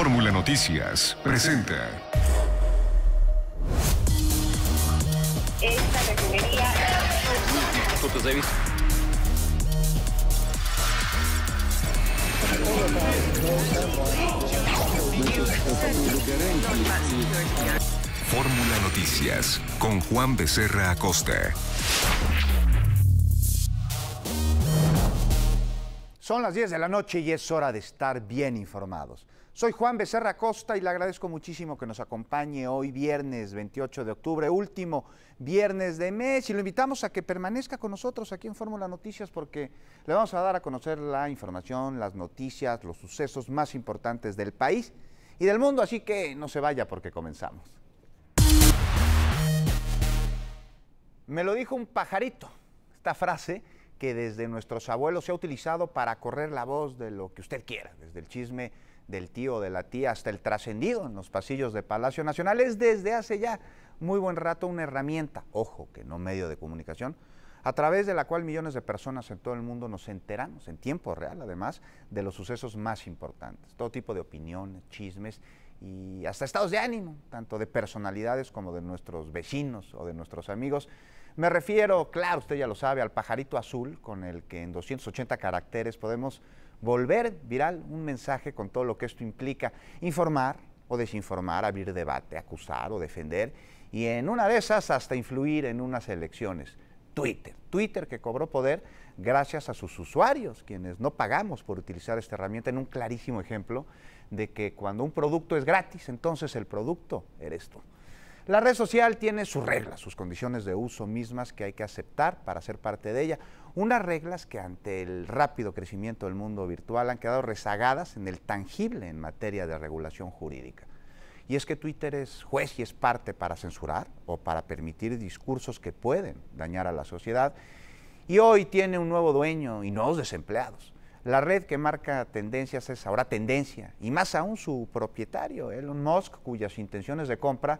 Fórmula Noticias presenta. Fórmula Noticias con Juan Becerra Acosta. Son las 10 de la noche y es hora de estar bien informados. Soy Juan Becerra Costa y le agradezco muchísimo que nos acompañe hoy viernes 28 de octubre, último viernes de mes, y lo invitamos a que permanezca con nosotros aquí en Fórmula Noticias porque le vamos a dar a conocer la información, las noticias, los sucesos más importantes del país y del mundo, así que no se vaya porque comenzamos. Me lo dijo un pajarito, esta frase que desde nuestros abuelos se ha utilizado para correr la voz de lo que usted quiera, desde el chisme del tío, de la tía, hasta el trascendido en los pasillos de Palacio Nacional, es desde hace ya muy buen rato una herramienta, ojo que no medio de comunicación, a través de la cual millones de personas en todo el mundo nos enteramos, en tiempo real además, de los sucesos más importantes, todo tipo de opiniones, chismes y hasta estados de ánimo, tanto de personalidades como de nuestros vecinos o de nuestros amigos. Me refiero, claro, usted ya lo sabe, al pajarito azul con el que en 280 caracteres podemos volver viral un mensaje con todo lo que esto implica, informar o desinformar, abrir debate, acusar o defender y en una de esas hasta influir en unas elecciones. Twitter, Twitter que cobró poder gracias a sus usuarios, quienes no pagamos por utilizar esta herramienta, en un clarísimo ejemplo de que cuando un producto es gratis, entonces el producto eres tú. La red social tiene sus reglas, sus condiciones de uso mismas que hay que aceptar para ser parte de ella. Unas reglas que ante el rápido crecimiento del mundo virtual han quedado rezagadas en el tangible en materia de regulación jurídica. Y es que Twitter es juez y es parte para censurar o para permitir discursos que pueden dañar a la sociedad. Y hoy tiene un nuevo dueño y nuevos desempleados. La red que marca tendencias es ahora tendencia, y más aún su propietario, Elon Musk, cuyas intenciones de compra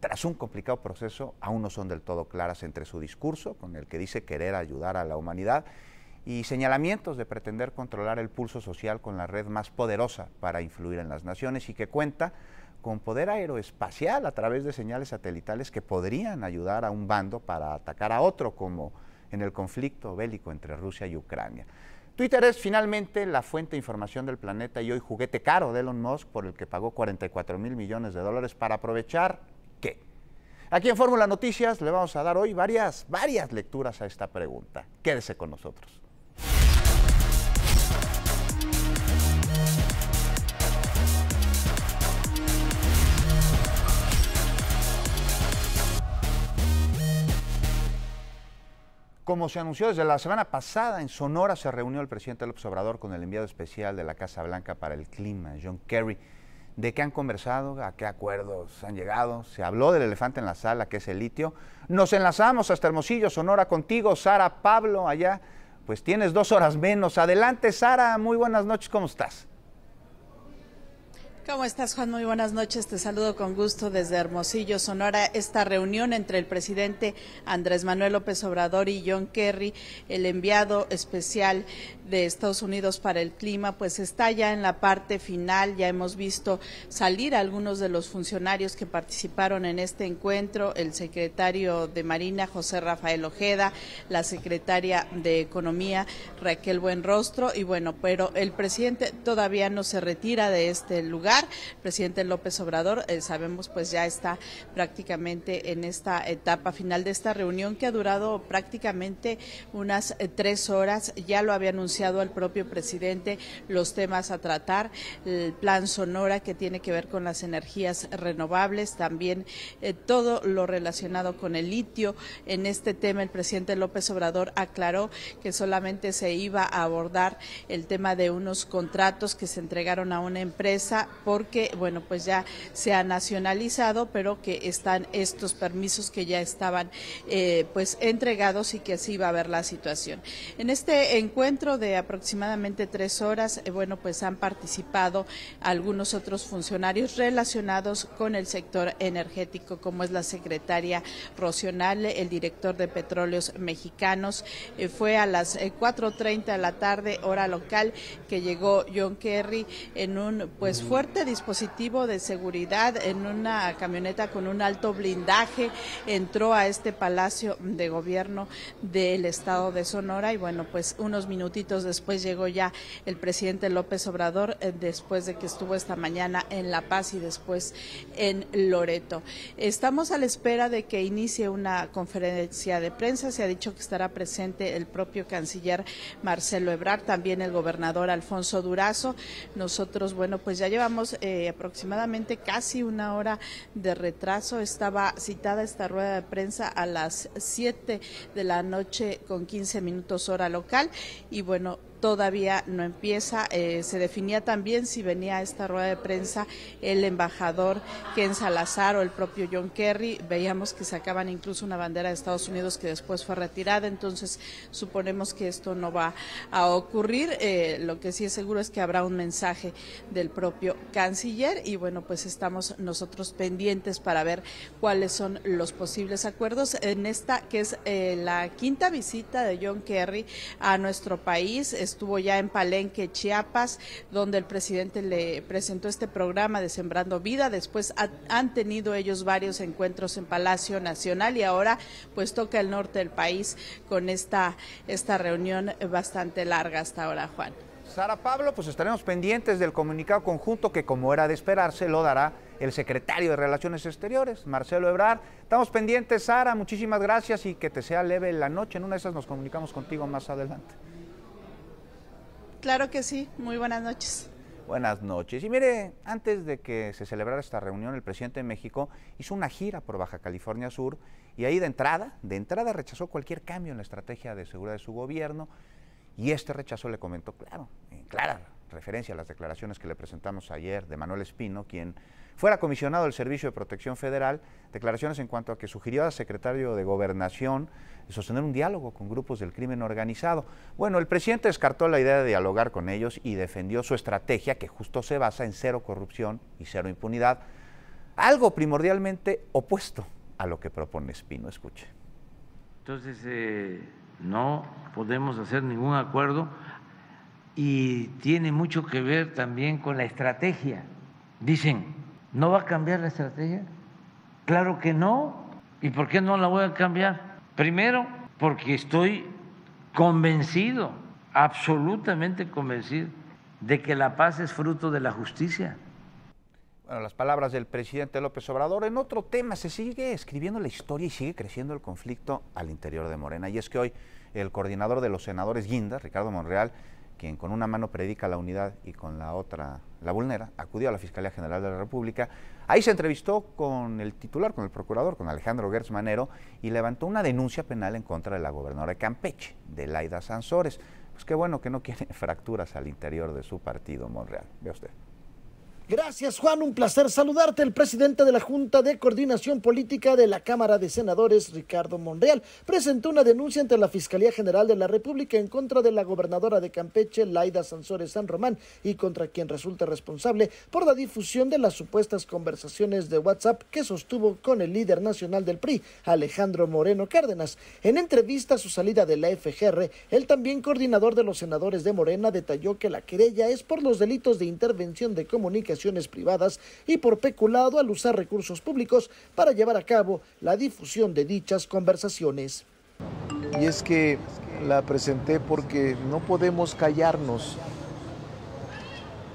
tras un complicado proceso, aún no son del todo claras entre su discurso, con el que dice querer ayudar a la humanidad, y señalamientos de pretender controlar el pulso social con la red más poderosa para influir en las naciones y que cuenta con poder aeroespacial a través de señales satelitales que podrían ayudar a un bando para atacar a otro, como en el conflicto bélico entre Rusia y Ucrania. Twitter es finalmente la fuente de información del planeta y hoy juguete caro de Elon Musk por el que pagó 44 mil millones de dólares para aprovechar qué? Aquí en Fórmula Noticias le vamos a dar hoy varias, varias lecturas a esta pregunta. Quédese con nosotros. Como se anunció desde la semana pasada, en Sonora se reunió el presidente López Obrador con el enviado especial de la Casa Blanca para el Clima, John Kerry de qué han conversado, a qué acuerdos han llegado. Se habló del elefante en la sala, que es el litio. Nos enlazamos hasta Hermosillo, Sonora, contigo, Sara Pablo, allá. Pues tienes dos horas menos. Adelante, Sara, muy buenas noches, ¿cómo estás? ¿Cómo estás, Juan? Muy buenas noches. Te saludo con gusto desde Hermosillo, Sonora. Esta reunión entre el presidente Andrés Manuel López Obrador y John Kerry, el enviado especial de Estados Unidos para el clima, pues está ya en la parte final. Ya hemos visto salir algunos de los funcionarios que participaron en este encuentro, el secretario de Marina, José Rafael Ojeda, la secretaria de Economía, Raquel Buenrostro, y bueno, pero el presidente todavía no se retira de este lugar presidente López Obrador, eh, sabemos, pues ya está prácticamente en esta etapa final de esta reunión que ha durado prácticamente unas eh, tres horas. Ya lo había anunciado el propio presidente los temas a tratar, el plan Sonora que tiene que ver con las energías renovables, también eh, todo lo relacionado con el litio. En este tema el presidente López Obrador aclaró que solamente se iba a abordar el tema de unos contratos que se entregaron a una empresa porque, bueno, pues ya se ha nacionalizado, pero que están estos permisos que ya estaban eh, pues entregados y que así va a ver la situación. En este encuentro de aproximadamente tres horas, eh, bueno, pues han participado algunos otros funcionarios relacionados con el sector energético, como es la secretaria Rocional, el director de Petróleos Mexicanos. Eh, fue a las 4.30 de la tarde, hora local, que llegó John Kerry en un pues fuerte dispositivo de seguridad en una camioneta con un alto blindaje entró a este Palacio de Gobierno del Estado de Sonora y bueno, pues unos minutitos después llegó ya el presidente López Obrador eh, después de que estuvo esta mañana en La Paz y después en Loreto. Estamos a la espera de que inicie una conferencia de prensa. Se ha dicho que estará presente el propio canciller Marcelo Ebrard, también el gobernador Alfonso Durazo. Nosotros, bueno, pues ya llevamos eh, aproximadamente casi una hora de retraso. Estaba citada esta rueda de prensa a las 7 de la noche con 15 minutos hora local y bueno, todavía no empieza. Eh, se definía también si venía a esta rueda de prensa el embajador Ken Salazar o el propio John Kerry. Veíamos que sacaban incluso una bandera de Estados Unidos que después fue retirada, entonces suponemos que esto no va a ocurrir. Eh, lo que sí es seguro es que habrá un mensaje del propio canciller y bueno, pues estamos nosotros pendientes para ver cuáles son los posibles acuerdos en esta que es eh, la quinta visita de John Kerry a nuestro país estuvo ya en Palenque, Chiapas, donde el presidente le presentó este programa de Sembrando Vida. Después han tenido ellos varios encuentros en Palacio Nacional y ahora pues toca el norte del país con esta, esta reunión bastante larga hasta ahora, Juan. Sara Pablo, pues estaremos pendientes del comunicado conjunto que como era de esperarse lo dará el secretario de Relaciones Exteriores, Marcelo Ebrar. Estamos pendientes, Sara, muchísimas gracias y que te sea leve la noche. En una de esas nos comunicamos contigo más adelante. Claro que sí, muy buenas noches. Buenas noches. Y mire, antes de que se celebrara esta reunión, el presidente de México hizo una gira por Baja California Sur y ahí de entrada, de entrada rechazó cualquier cambio en la estrategia de seguridad de su gobierno y este rechazo le comentó, claro, en clara referencia a las declaraciones que le presentamos ayer de Manuel Espino, quien fuera comisionado del Servicio de Protección Federal, declaraciones en cuanto a que sugirió al secretario de Gobernación sostener un diálogo con grupos del crimen organizado. Bueno, el presidente descartó la idea de dialogar con ellos y defendió su estrategia que justo se basa en cero corrupción y cero impunidad, algo primordialmente opuesto a lo que propone Espino. Escuche. Entonces, eh, no podemos hacer ningún acuerdo y tiene mucho que ver también con la estrategia. Dicen, ¿no va a cambiar la estrategia? Claro que no. ¿Y por qué no la voy a cambiar? Primero, porque estoy convencido, absolutamente convencido, de que la paz es fruto de la justicia. Bueno, las palabras del presidente López Obrador. En otro tema, se sigue escribiendo la historia y sigue creciendo el conflicto al interior de Morena. Y es que hoy el coordinador de los senadores Guinda, Ricardo Monreal, quien con una mano predica la unidad y con la otra la vulnera, acudió a la Fiscalía General de la República. Ahí se entrevistó con el titular, con el procurador, con Alejandro Gertz Manero, y levantó una denuncia penal en contra de la gobernadora de Campeche, de Laida Sansores. Pues qué bueno que no quiere fracturas al interior de su partido, Monreal. Ve usted. Gracias, Juan. Un placer saludarte. El presidente de la Junta de Coordinación Política de la Cámara de Senadores, Ricardo Monreal, presentó una denuncia ante la Fiscalía General de la República en contra de la gobernadora de Campeche, Laida Sansores San Román, y contra quien resulta responsable por la difusión de las supuestas conversaciones de WhatsApp que sostuvo con el líder nacional del PRI, Alejandro Moreno Cárdenas. En entrevista a su salida de la FGR, el también coordinador de los senadores de Morena detalló que la querella es por los delitos de intervención de comunicación privadas y por peculado al usar recursos públicos para llevar a cabo la difusión de dichas conversaciones. Y es que la presenté porque no podemos callarnos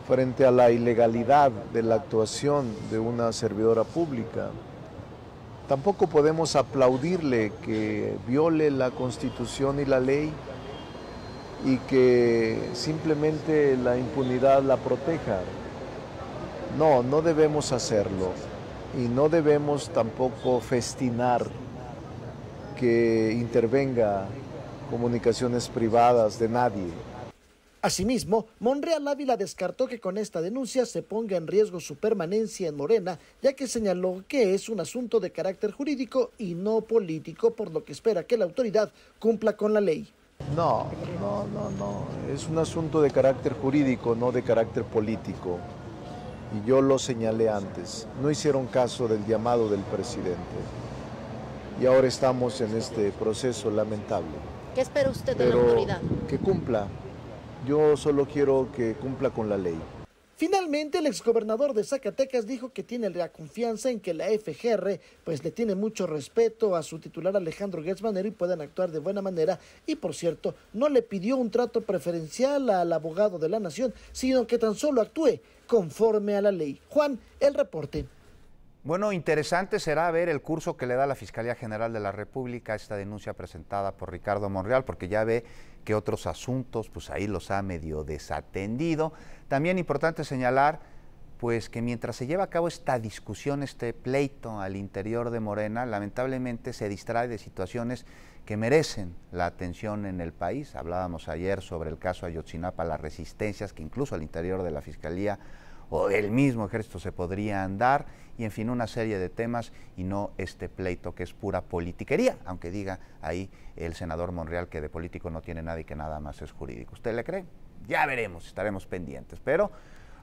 frente a la ilegalidad de la actuación de una servidora pública. Tampoco podemos aplaudirle que viole la constitución y la ley y que simplemente la impunidad la proteja. No, no debemos hacerlo y no debemos tampoco festinar que intervenga comunicaciones privadas de nadie. Asimismo, Monreal Ávila descartó que con esta denuncia se ponga en riesgo su permanencia en Morena, ya que señaló que es un asunto de carácter jurídico y no político, por lo que espera que la autoridad cumpla con la ley. No, no, no, no, es un asunto de carácter jurídico, no de carácter político y yo lo señalé antes, no hicieron caso del llamado del presidente. Y ahora estamos en este proceso lamentable. ¿Qué espera usted de la autoridad? Que cumpla. Yo solo quiero que cumpla con la ley. Finalmente, el exgobernador de Zacatecas dijo que tiene la confianza en que la FGR pues le tiene mucho respeto a su titular Alejandro Gertzmanero y puedan actuar de buena manera. Y por cierto, no le pidió un trato preferencial al abogado de la nación, sino que tan solo actúe conforme a la ley. Juan, el reporte. Bueno, interesante será ver el curso que le da la Fiscalía General de la República a esta denuncia presentada por Ricardo Monreal, porque ya ve que otros asuntos, pues ahí los ha medio desatendido. También importante señalar, pues que mientras se lleva a cabo esta discusión, este pleito al interior de Morena, lamentablemente se distrae de situaciones que merecen la atención en el país. Hablábamos ayer sobre el caso Ayotzinapa, las resistencias que incluso al interior de la Fiscalía o del mismo ejército se podrían dar, y en fin, una serie de temas y no este pleito que es pura politiquería, aunque diga ahí el senador Monreal que de político no tiene nada y que nada más es jurídico. ¿Usted le cree? Ya veremos, estaremos pendientes, pero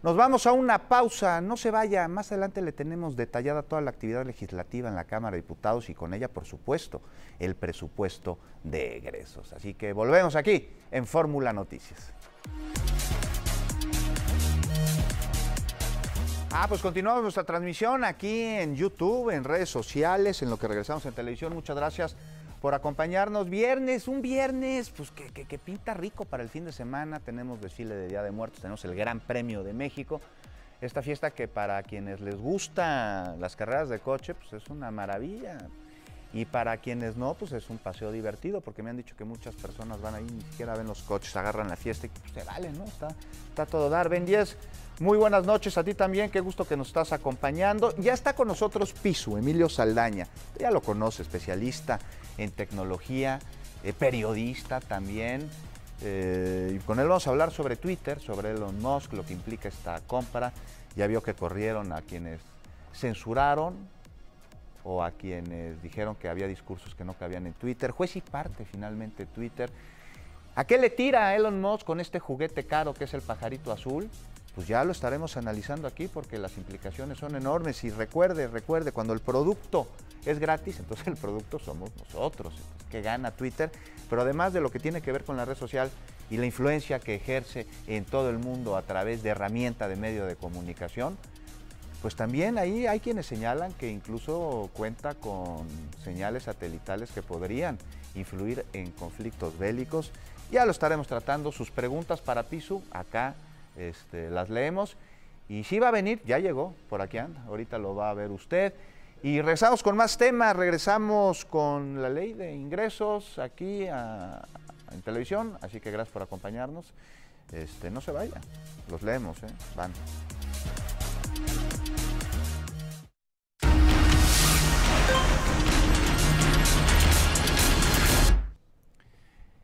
nos vamos a una pausa, no se vaya, más adelante le tenemos detallada toda la actividad legislativa en la Cámara de Diputados y con ella, por supuesto, el presupuesto de egresos. Así que volvemos aquí en Fórmula Noticias. Ah, pues continuamos nuestra transmisión aquí en YouTube, en redes sociales, en lo que regresamos en televisión. Muchas gracias por acompañarnos. Viernes, un viernes, pues que, pinta rico para el fin de semana. Tenemos desfile de Día de Muertos, tenemos el Gran Premio de México. Esta fiesta que para quienes les gustan las carreras de coche, pues es una maravilla. Y para quienes no, pues es un paseo divertido, porque me han dicho que muchas personas van ahí, ni siquiera ven los coches, agarran la fiesta y pues, se vale, ¿no? Está, está todo dar. Ben 10, muy buenas noches a ti también, qué gusto que nos estás acompañando. Ya está con nosotros Pisu, Emilio Saldaña, ya lo conoce, especialista en tecnología, eh, periodista también. Eh, y con él vamos a hablar sobre Twitter, sobre Elon Musk, lo que implica esta compra. Ya vio que corrieron a quienes censuraron o a quienes dijeron que había discursos que no cabían en Twitter. Juez y parte finalmente Twitter. ¿A qué le tira Elon Musk con este juguete caro que es el pajarito azul? Pues ya lo estaremos analizando aquí porque las implicaciones son enormes. Y recuerde, recuerde, cuando el producto es gratis, entonces el producto somos nosotros, que gana Twitter. Pero además de lo que tiene que ver con la red social y la influencia que ejerce en todo el mundo a través de herramienta de medio de comunicación, pues también ahí hay quienes señalan que incluso cuenta con señales satelitales que podrían influir en conflictos bélicos. Ya lo estaremos tratando. Sus preguntas para Pisu, acá este, las leemos. Y si va a venir, ya llegó, por aquí anda, ahorita lo va a ver usted. Y regresamos con más temas, regresamos con la ley de ingresos aquí en televisión, así que gracias por acompañarnos. Este, no se vaya, los leemos, ¿eh? van.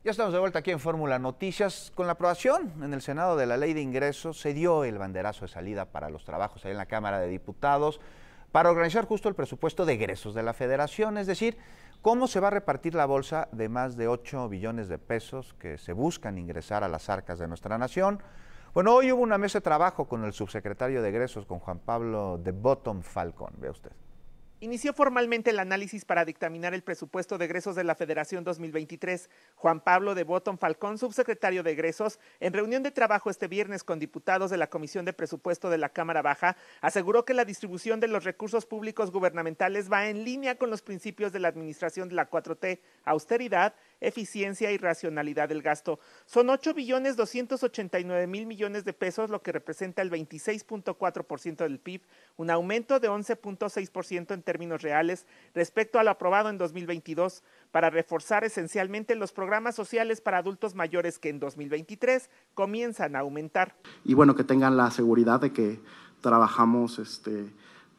Ya estamos de vuelta aquí en Fórmula Noticias. Con la aprobación en el Senado de la ley de ingresos se dio el banderazo de salida para los trabajos ahí en la Cámara de Diputados para organizar justo el presupuesto de egresos de la federación, es decir, cómo se va a repartir la bolsa de más de 8 billones de pesos que se buscan ingresar a las arcas de nuestra nación. Bueno, hoy hubo una mesa de trabajo con el subsecretario de egresos, con Juan Pablo de Bottom Falcón, ve usted. Inició formalmente el análisis para dictaminar el presupuesto de egresos de la Federación 2023. Juan Pablo de Botón Falcón, subsecretario de egresos, en reunión de trabajo este viernes con diputados de la Comisión de Presupuesto de la Cámara Baja, aseguró que la distribución de los recursos públicos gubernamentales va en línea con los principios de la administración de la 4T, austeridad eficiencia y racionalidad del gasto. Son 8 billones 289 mil millones de pesos, lo que representa el 26.4% del PIB, un aumento de 11.6% en términos reales respecto a lo aprobado en 2022 para reforzar esencialmente los programas sociales para adultos mayores que en 2023 comienzan a aumentar. Y bueno, que tengan la seguridad de que trabajamos este,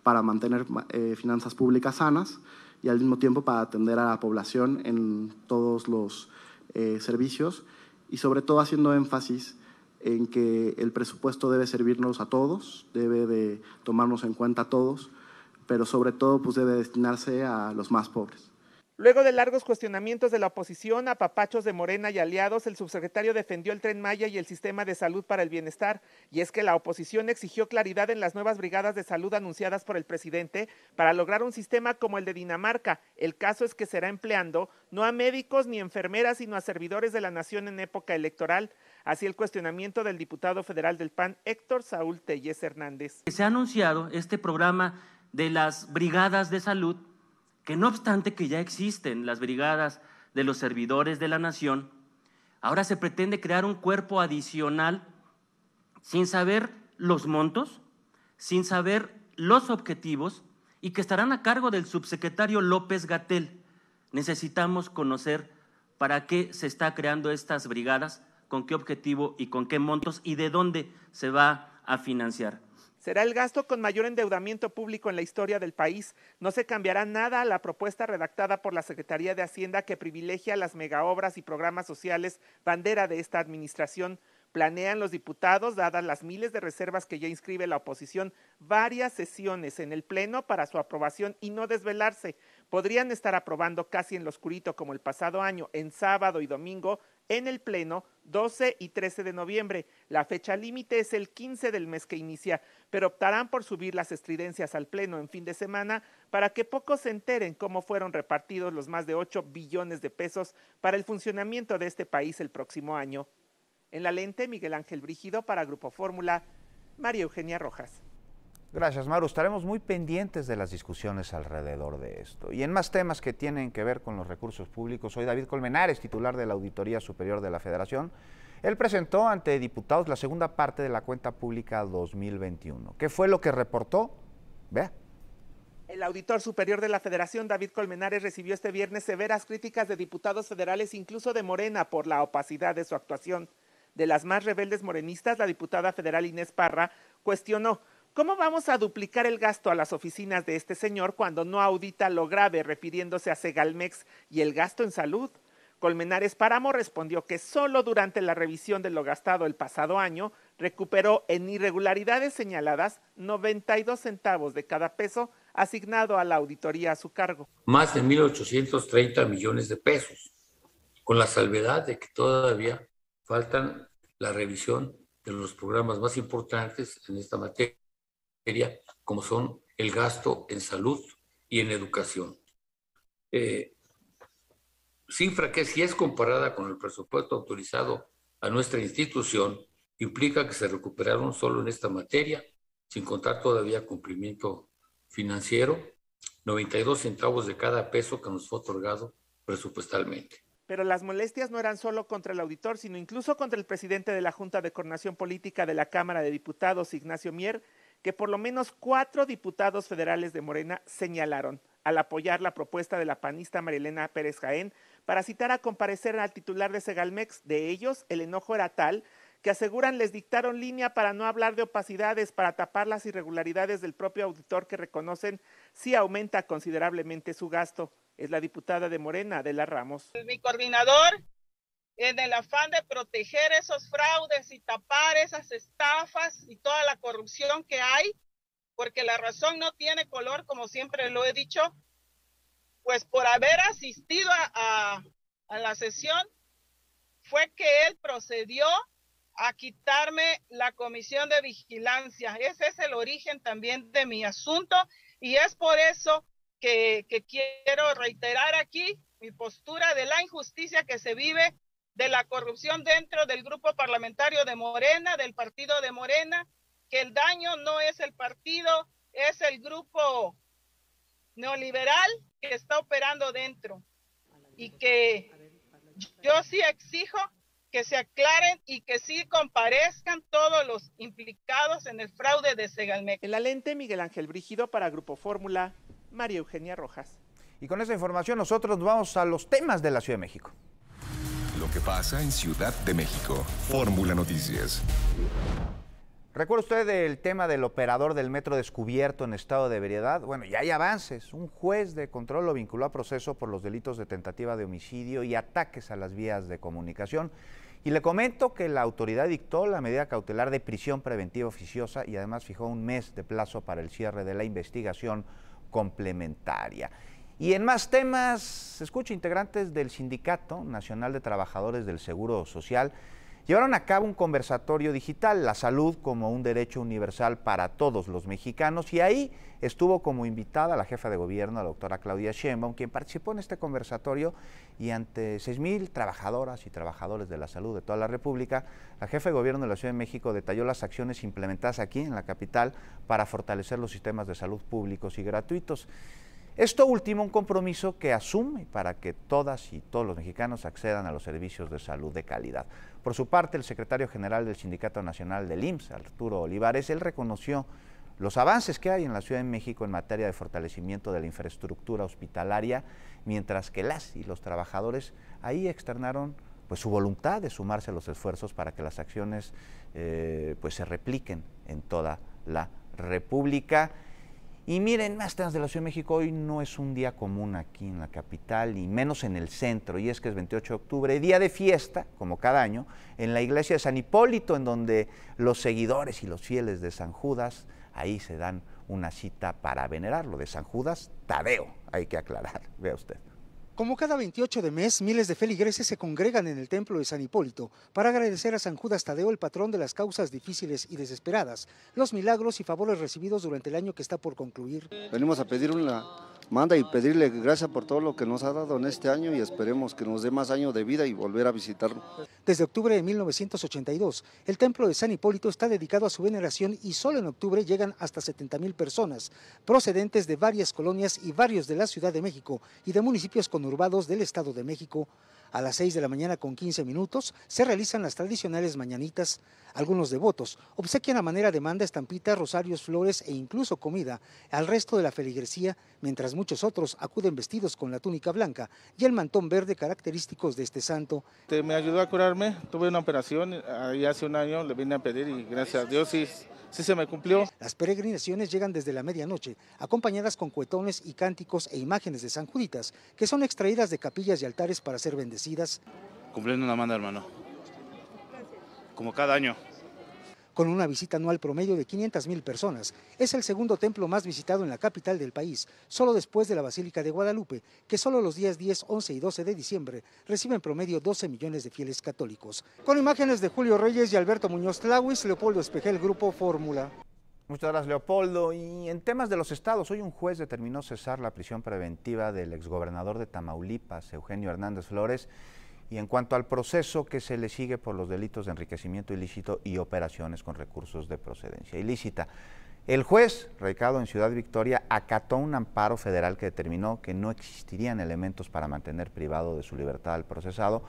para mantener eh, finanzas públicas sanas y al mismo tiempo para atender a la población en todos los eh, servicios y sobre todo haciendo énfasis en que el presupuesto debe servirnos a todos, debe de tomarnos en cuenta a todos, pero sobre todo pues debe destinarse a los más pobres. Luego de largos cuestionamientos de la oposición a papachos de Morena y aliados, el subsecretario defendió el tren Maya y el sistema de salud para el bienestar, y es que la oposición exigió claridad en las nuevas brigadas de salud anunciadas por el presidente para lograr un sistema como el de Dinamarca. El caso es que será empleando no a médicos ni enfermeras, sino a servidores de la nación en época electoral. Así el cuestionamiento del diputado federal del PAN, Héctor Saúl Telles Hernández. Se ha anunciado este programa de las brigadas de salud que no obstante que ya existen las brigadas de los servidores de la nación, ahora se pretende crear un cuerpo adicional sin saber los montos, sin saber los objetivos y que estarán a cargo del subsecretario López Gatel. Necesitamos conocer para qué se está creando estas brigadas, con qué objetivo y con qué montos y de dónde se va a financiar. Será el gasto con mayor endeudamiento público en la historia del país. No se cambiará nada a la propuesta redactada por la Secretaría de Hacienda que privilegia las megaobras y programas sociales, bandera de esta administración. Planean los diputados, dadas las miles de reservas que ya inscribe la oposición, varias sesiones en el Pleno para su aprobación y no desvelarse. Podrían estar aprobando casi en lo oscurito como el pasado año, en sábado y domingo, en el Pleno 12 y 13 de noviembre. La fecha límite es el 15 del mes que inicia, pero optarán por subir las estridencias al Pleno en fin de semana para que pocos se enteren cómo fueron repartidos los más de 8 billones de pesos para el funcionamiento de este país el próximo año. En la lente, Miguel Ángel Brígido para Grupo Fórmula, María Eugenia Rojas. Gracias, Maru. Estaremos muy pendientes de las discusiones alrededor de esto. Y en más temas que tienen que ver con los recursos públicos, hoy David Colmenares, titular de la Auditoría Superior de la Federación. Él presentó ante diputados la segunda parte de la cuenta pública 2021. ¿Qué fue lo que reportó? Vea. El auditor superior de la Federación, David Colmenares, recibió este viernes severas críticas de diputados federales, incluso de Morena, por la opacidad de su actuación. De las más rebeldes morenistas, la diputada federal Inés Parra cuestionó ¿Cómo vamos a duplicar el gasto a las oficinas de este señor cuando no audita lo grave refiriéndose a Segalmex y el gasto en salud? Colmenares Páramo respondió que solo durante la revisión de lo gastado el pasado año recuperó en irregularidades señaladas 92 centavos de cada peso asignado a la auditoría a su cargo. Más de 1.830 millones de pesos, con la salvedad de que todavía faltan la revisión de los programas más importantes en esta materia como son el gasto en salud y en educación. Eh, cifra que si es comparada con el presupuesto autorizado a nuestra institución, implica que se recuperaron solo en esta materia, sin contar todavía cumplimiento financiero, 92 centavos de cada peso que nos fue otorgado presupuestalmente. Pero las molestias no eran solo contra el auditor, sino incluso contra el presidente de la Junta de Coordinación Política de la Cámara de Diputados, Ignacio Mier, que por lo menos cuatro diputados federales de Morena señalaron al apoyar la propuesta de la panista Marilena Pérez Jaén para citar a comparecer al titular de Segalmex. De ellos, el enojo era tal que aseguran les dictaron línea para no hablar de opacidades, para tapar las irregularidades del propio auditor que reconocen si aumenta considerablemente su gasto. Es la diputada de Morena, Adela Ramos. Mi coordinador en eh, el afán de proteger esos fraudes y tapar esas estafas y toda la corrupción que hay, porque la razón no tiene color, como siempre lo he dicho, pues por haber asistido a, la sesión, fue que él procedió a quitarme la comisión de vigilancia. Ese es el origen también de mi asunto y es por eso que quiero reiterar aquí mi postura de la injusticia que se vive de la corrupción dentro del grupo parlamentario de Morena, del partido de Morena, que el daño no es el partido, es el grupo neoliberal que está operando dentro y que yo sí exijo que se aclaren y que sí comparezcan todos los implicados en el fraude de Segalmec. En la lente Miguel Ángel Brígido para Grupo Fórmula, María Eugenia Rojas. Y con esa información nosotros vamos a los temas de la Ciudad de México qué pasa en Ciudad de México. Fórmula Noticias. ¿Recuerda usted el tema del operador del metro descubierto en estado de veriedad? Bueno, ya hay avances. Un juez de control lo vinculó a proceso por los delitos de tentativa de homicidio y ataques a las vías de comunicación. Y le comento que la autoridad dictó la medida cautelar de prisión preventiva oficiosa y además fijó un mes de plazo para el cierre de la investigación complementaria. Y en más temas, se escucha, integrantes del Sindicato Nacional de Trabajadores del Seguro Social llevaron a cabo un conversatorio digital, la salud como un derecho universal para todos los mexicanos, y ahí estuvo como invitada la jefa de gobierno, la doctora Claudia Sheinbaum, quien participó en este conversatorio y ante 6.000 trabajadoras y trabajadores de la salud de toda la República, la jefa de gobierno de la Ciudad de México detalló las acciones implementadas aquí en la capital para fortalecer los sistemas de salud públicos y gratuitos. Esto último, un compromiso que asume para que todas y todos los mexicanos accedan a los servicios de salud de calidad. Por su parte, el secretario general del Sindicato Nacional del IMSS, Arturo Olivares, él reconoció los avances que hay en la Ciudad de México en materia de fortalecimiento de la infraestructura hospitalaria, mientras que las y los trabajadores ahí externaron pues, su voluntad de sumarse a los esfuerzos para que las acciones eh, pues, se repliquen en toda la República. Y miren, más trans de la Ciudad de México, hoy no es un día común aquí en la capital y menos en el centro, y es que es 28 de octubre, día de fiesta, como cada año, en la iglesia de San Hipólito, en donde los seguidores y los fieles de San Judas ahí se dan una cita para venerarlo, de San Judas Tadeo, hay que aclarar, vea usted. Como cada 28 de mes, miles de feligreses se congregan en el templo de San Hipólito para agradecer a San Judas Tadeo, el patrón de las causas difíciles y desesperadas, los milagros y favores recibidos durante el año que está por concluir. Venimos a pedir una manda y pedirle gracias por todo lo que nos ha dado en este año y esperemos que nos dé más años de vida y volver a visitarlo. Desde octubre de 1982, el templo de San Hipólito está dedicado a su veneración y solo en octubre llegan hasta 70 mil personas, procedentes de varias colonias y varios de la Ciudad de México y de municipios con del Estado de México a las 6 de la mañana con 15 minutos se realizan las tradicionales mañanitas. Algunos devotos obsequian a manera de manda estampitas, rosarios, flores e incluso comida al resto de la feligresía, mientras muchos otros acuden vestidos con la túnica blanca y el mantón verde característicos de este santo. Me ayudó a curarme, tuve una operación ahí hace un año, le vine a pedir y gracias a Dios sí, sí se me cumplió. Las peregrinaciones llegan desde la medianoche, acompañadas con cuetones y cánticos e imágenes de San Juditas, que son extraídas de capillas y altares para ser bendecidas. Cumpliendo una manda, hermano. Como cada año con una visita anual promedio de 500 mil personas. Es el segundo templo más visitado en la capital del país, solo después de la Basílica de Guadalupe, que solo los días 10, 11 y 12 de diciembre reciben promedio 12 millones de fieles católicos. Con imágenes de Julio Reyes y Alberto Muñoz Tlahuis, Leopoldo Espejel, Grupo Fórmula. Muchas gracias, Leopoldo. Y en temas de los estados, hoy un juez determinó cesar la prisión preventiva del exgobernador de Tamaulipas, Eugenio Hernández Flores, y en cuanto al proceso que se le sigue por los delitos de enriquecimiento ilícito y operaciones con recursos de procedencia ilícita. El juez, recado en Ciudad Victoria, acató un amparo federal que determinó que no existirían elementos para mantener privado de su libertad al procesado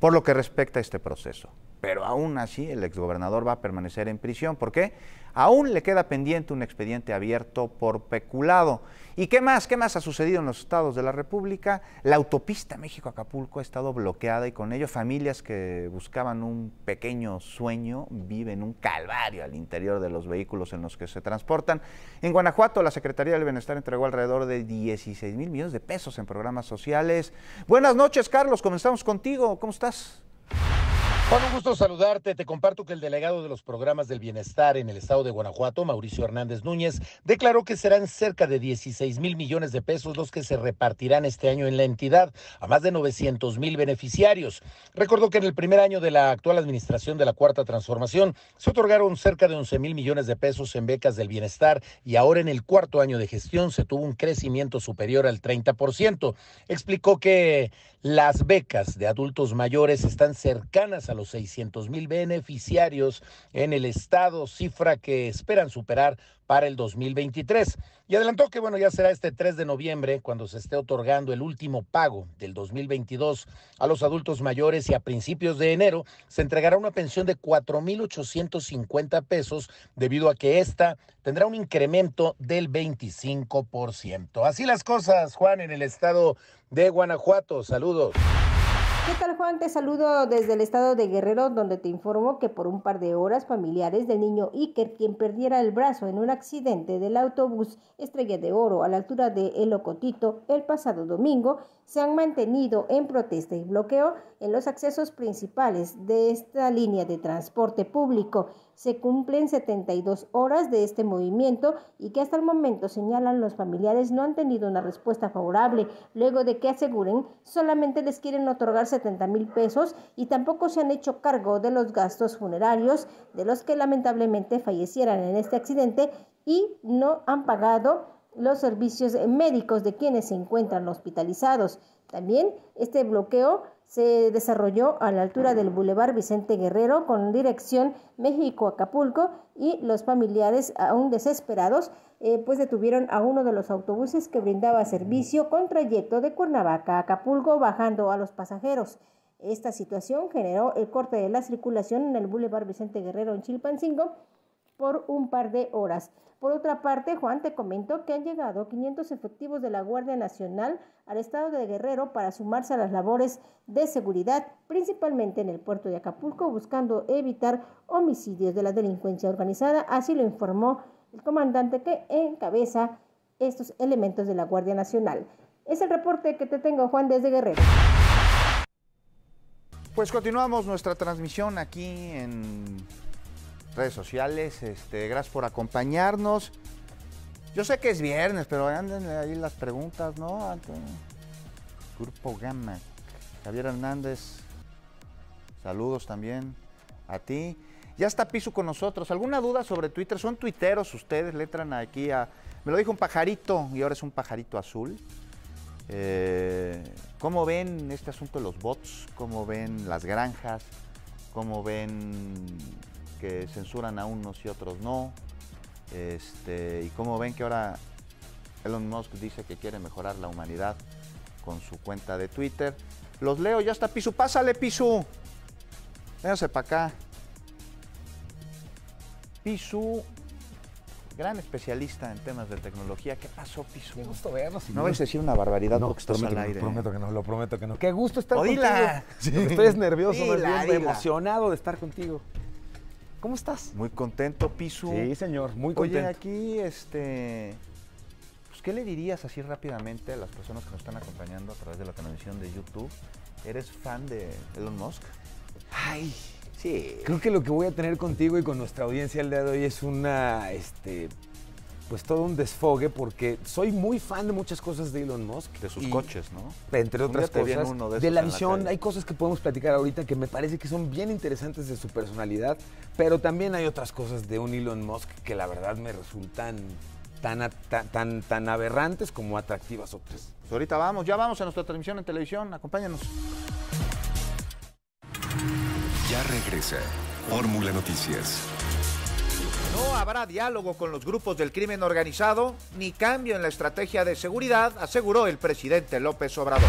por lo que respecta a este proceso. Pero aún así, el exgobernador va a permanecer en prisión. ¿Por qué? Aún le queda pendiente un expediente abierto por peculado. ¿Y qué más? ¿Qué más ha sucedido en los estados de la República? La autopista México-Acapulco ha estado bloqueada y con ello familias que buscaban un pequeño sueño viven un calvario al interior de los vehículos en los que se transportan. En Guanajuato, la Secretaría del Bienestar entregó alrededor de 16 mil millones de pesos en programas sociales. Buenas noches, Carlos. Comenzamos contigo. ¿Cómo estás? Juan, un gusto saludarte. Te comparto que el delegado de los programas del bienestar en el estado de Guanajuato, Mauricio Hernández Núñez, declaró que serán cerca de 16 mil millones de pesos los que se repartirán este año en la entidad a más de 900 mil beneficiarios. Recordó que en el primer año de la actual administración de la Cuarta Transformación se otorgaron cerca de 11 mil millones de pesos en becas del bienestar y ahora en el cuarto año de gestión se tuvo un crecimiento superior al 30%. Explicó que las becas de adultos mayores están cercanas a los 600 mil beneficiarios en el estado, cifra que esperan superar para el 2023. Y adelantó que, bueno, ya será este 3 de noviembre cuando se esté otorgando el último pago del 2022 a los adultos mayores y a principios de enero se entregará una pensión de 4.850 pesos debido a que esta tendrá un incremento del 25%. Así las cosas, Juan, en el estado de Guanajuato. Saludos. ¿Qué tal Juan? Te saludo desde el estado de Guerrero donde te informo que por un par de horas familiares del niño Iker, quien perdiera el brazo en un accidente del autobús Estrella de Oro a la altura de El Ocotito el pasado domingo, se han mantenido en protesta y bloqueo en los accesos principales de esta línea de transporte público. Se cumplen 72 horas de este movimiento y que hasta el momento señalan los familiares no han tenido una respuesta favorable, luego de que aseguren solamente les quieren otorgar 70 mil pesos y tampoco se han hecho cargo de los gastos funerarios de los que lamentablemente fallecieran en este accidente y no han pagado los servicios médicos de quienes se encuentran hospitalizados. También este bloqueo se desarrolló a la altura del Boulevard Vicente Guerrero con dirección México-Acapulco y los familiares aún desesperados eh, pues detuvieron a uno de los autobuses que brindaba servicio con trayecto de Cuernavaca a Acapulco bajando a los pasajeros. Esta situación generó el corte de la circulación en el Boulevard Vicente Guerrero en Chilpancingo por un par de horas. Por otra parte, Juan, te comentó que han llegado 500 efectivos de la Guardia Nacional al estado de Guerrero para sumarse a las labores de seguridad, principalmente en el puerto de Acapulco, buscando evitar homicidios de la delincuencia organizada. Así lo informó el comandante que encabeza estos elementos de la Guardia Nacional. Es el reporte que te tengo, Juan, desde Guerrero. Pues continuamos nuestra transmisión aquí en redes sociales. Este, gracias por acompañarnos. Yo sé que es viernes, pero anden ahí las preguntas, ¿no? Grupo Gama. Javier Hernández, saludos también a ti. Ya está Piso con nosotros. ¿Alguna duda sobre Twitter? ¿Son tuiteros ustedes? letran aquí a... Me lo dijo un pajarito y ahora es un pajarito azul. Eh, ¿Cómo ven este asunto de los bots? ¿Cómo ven las granjas? ¿Cómo ven que censuran a unos y otros no. Este, y como ven que ahora Elon Musk dice que quiere mejorar la humanidad con su cuenta de Twitter. Los leo, ya está Pisu, pásale Pisu. véanse para acá. Pisu, gran especialista en temas de tecnología. ¿Qué pasó, Pisu? Qué gusto vernos. No vais a decir una barbaridad no, ¿eh? que no, lo prometo que no. Qué gusto estar contigo. Sí. Estoy nervioso, emocionado de estar contigo. ¿Cómo estás? Muy contento, piso. Sí, señor, muy contento. Oye, aquí, este, pues, ¿qué le dirías así rápidamente a las personas que nos están acompañando a través de la transmisión de YouTube? ¿Eres fan de Elon Musk? Ay, sí. Creo que lo que voy a tener contigo y con nuestra audiencia el día de hoy es una, este, pues todo un desfogue porque soy muy fan de muchas cosas de Elon Musk. De sus coches, ¿no? Entre otras cosas. de, la visión, hay cosas que podemos platicar ahorita que me parece que son bien interesantes de su personalidad, pero también hay otras cosas de un Elon Musk que la verdad me resultan tan, tan, tan, aberrantes como atractivas otras. Pues ahorita vamos, ya vamos a nuestra transmisión en televisión, acompáñanos. Ya regresa Fórmula Noticias. No habrá diálogo con los grupos del crimen organizado ni cambio en la estrategia de seguridad, aseguró el presidente López Obrador.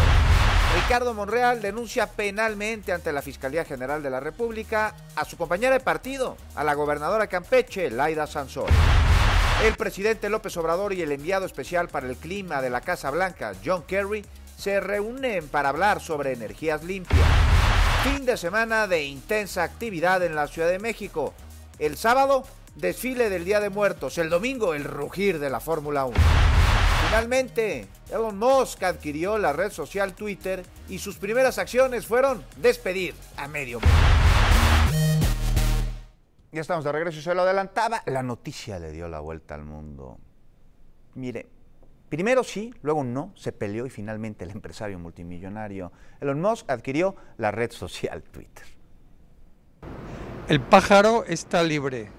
Ricardo Monreal denuncia penalmente ante la Fiscalía General de la República a su compañera de partido, a la gobernadora Campeche, Laida Sansón. El presidente López Obrador y el enviado especial para el clima de la Casa Blanca, John Kerry, se reúnen para hablar sobre energías limpias. Fin de semana de intensa actividad en la Ciudad de México. El sábado, desfile del Día de Muertos, el domingo el rugir de la Fórmula 1. Finalmente, Elon Musk adquirió la red social Twitter y sus primeras acciones fueron despedir a medio Ya estamos de regreso y se lo adelantaba. La noticia le dio la vuelta al mundo. Mire, Primero sí, luego no, se peleó y finalmente el empresario multimillonario Elon Musk adquirió la red social Twitter. El pájaro está libre.